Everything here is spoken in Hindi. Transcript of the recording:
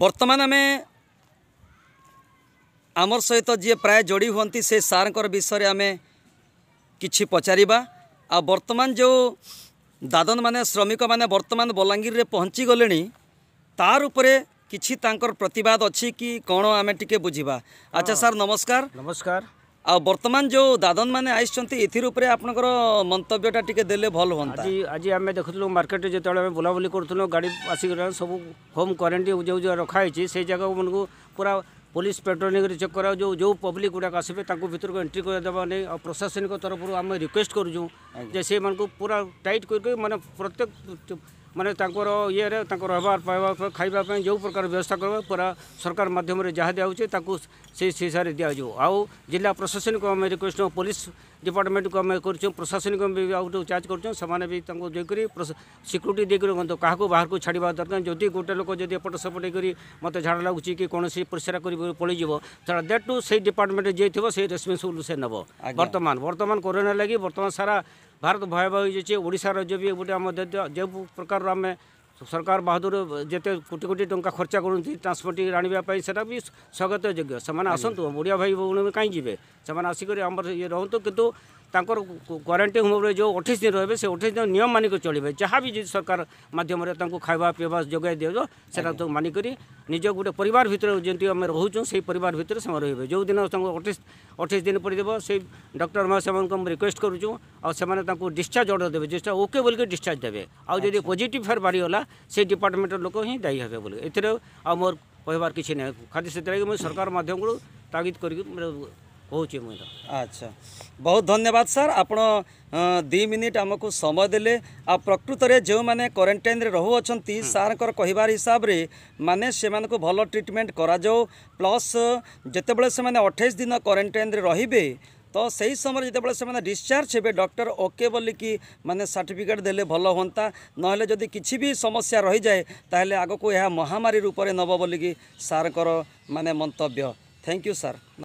ବର୍ତ୍ତମାନ ଆମେ ଆମର ସହିତ ଯିଏ ପ୍ରାୟ ଯୋଡ଼ି ହୁଅନ୍ତି ସେ ସାର୍ଙ୍କର ବିଷୟରେ ଆମେ କିଛି ପଚାରିବା ଆଉ ବର୍ତ୍ତମାନ ଯେଉଁ ଦାଦନମାନେ ଶ୍ରମିକମାନେ ବର୍ତ୍ତମାନ ବଲାଙ୍ଗୀରରେ ପହଞ୍ଚିଗଲେଣି ତାର ଉପରେ କିଛି ତାଙ୍କର ପ୍ରତିବାଦ ଅଛି କି କ'ଣ ଆମେ ଟିକେ ବୁଝିବା ଆଚ୍ଛା ସାର୍ ନମସ୍କାର ନମସ୍କାର ଆଉ ବର୍ତ୍ତମାନ ଯେଉଁ ଦାଦନମାନେ ଆସିଛନ୍ତି ଏଥିର ଉପରେ ଆପଣଙ୍କର ମନ୍ତବ୍ୟଟା ଟିକେ ଦେଲେ ଭଲ ହୁଅନ୍ତା ଆଜି ଆଜି ଆମେ ଦେଖୁଥିଲୁ ମାର୍କେଟରେ ଯେତେବେଳେ ଆମେ ବୁଲାବୁଲି କରୁଥିଲୁ ଗାଡ଼ି ଆସିକି ସବୁ ହୋମ୍ କ୍ୱାରେଣ୍ଟିନ୍ ଯେଉଁ ଯେଉଁ ରଖାହେଇଛି ସେଇ ଜାଗାମାନଙ୍କୁ ପୁରା ପୋଲିସ ପାଟ୍ରୋଲିଂରେ ଚେକ୍ କରାଯାଉ ଯେଉଁ ପବ୍ଲିକ ଗୁଡ଼ାକ ଆସିବେ ତାଙ୍କୁ ଭିତରକୁ ଏଣ୍ଟ୍ରି କରିଦେବା ନେଇ ଆଉ ପ୍ରଶାସନିକ ତରଫରୁ ଆମେ ରିକ୍ୱେଷ୍ଟ କରୁଛୁ ଯେ ସେମାନଙ୍କୁ ପୁରା ଟାଇଟ୍ କରିକି ମାନେ ପ୍ରତ୍ୟେକ ମାନେ ତାଙ୍କର ଇଏରେ ତାଙ୍କ ରହିବା ପାଇବା ଖାଇବା ପାଇଁ ଯେଉଁ ପ୍ରକାର ବ୍ୟବସ୍ଥା କରିବ ପୁରା ସରକାର ମାଧ୍ୟମରେ ଯାହା ଦିଆହେଉଛି ତାକୁ ସେଇ ହିସାବରେ ଦିଆଯିବ ଆଉ ଜିଲ୍ଲା ପ୍ରଶାସନିକ ଆମେ ରିକ୍ୱେଷ୍ଟ ପୋଲିସ ଡିପାର୍ଟମେଣ୍ଟକୁ ଆମେ କରୁଛୁ ପ୍ରଶାସନିକ ବି ଆଉ ଯେଉଁ ଚାର୍ଜ କରୁଛୁ ସେମାନେ ବି ତାଙ୍କୁ ଦେଇକରି ସିକ୍ୟୁରିଟି ଦେଇକରି ମଧ୍ୟ କାହାକୁ ବାହାରକୁ ଛାଡ଼ିବା ଦରକାର ଯଦି ଗୋଟେ ଲୋକ ଯଦି ଏପଟ ସେପଟ ହେଇକରି ମୋତେ ଝାଡ଼ା ଲାଗୁଛି କି କୌଣସି ପରିସ୍ରା କରି ପଳେଇଯିବ ତାହେଲେ ଦେଟ୍ ଟୁ ସେଇ ଡିପାର୍ଟମେଣ୍ଟ ଯିଏ ଥିବ ସେଇ ରେସ୍ପନ୍ସିବୁଲ୍ ସେ ନେବ ବର୍ତ୍ତମାନ ବର୍ତ୍ତମାନ କରୋନା ଲାଗି ବର୍ତ୍ତମାନ ସାରା भारत भय भय होशार राज्य भी गोटे जो प्रकार आम सरकार बहादुर जिते कोटी कोटी टाँग खर्चा करती ट्रांसपोर्ट आने से भी स्वागत योग्य आसतु ओडिया भाई भाई कहीं आसिक आम ये रुतु कितु क्वारंटीन होम जो अठाई दिन रोबे से अठाई दिन निम मानिक चलिए जहाँ भी सरकार मध्यम खावा पीवा जगै दिजा तो मानिक निज गोटे पर जी से परिवार भितर जो दिन अठाई अठाई दिन पर डक्टर महाशन को रिक्वेस्ट करूँ और डिस्चार्ज अर्डर देते डिस्चार्ज ओके बोल के डिस्चार्ज देते आदि पजिट फेयर बाहरीगला से डिपार्टमेंट लोक ही दायी हे बोल ए मोर कहार किसी ना खाली से मुझे सरकार मध्यम को तागिद कर कौच अच्छा बहुत धन्यवाद सर आप दी मिनिट आम को समय दे प्रकृत में जो मैंने क्वारेटाइन रोचार सार कह हिसाब से मानने से मानक भल ट्रिटमेंट कर प्लस जितेबले से अठाई दिन क्वारेटाइन रे तो से ही समय जो बने डिस्चार्ज हे डक्टर ओके बोल कि मैंने सार्टिफिकेट दे भल हाँ ना जदि किसी भी समस्या रही जाए तो आग को यह महामारी रूप में नब बोलिकी सारे मानने मंतव्य थैंक यू सर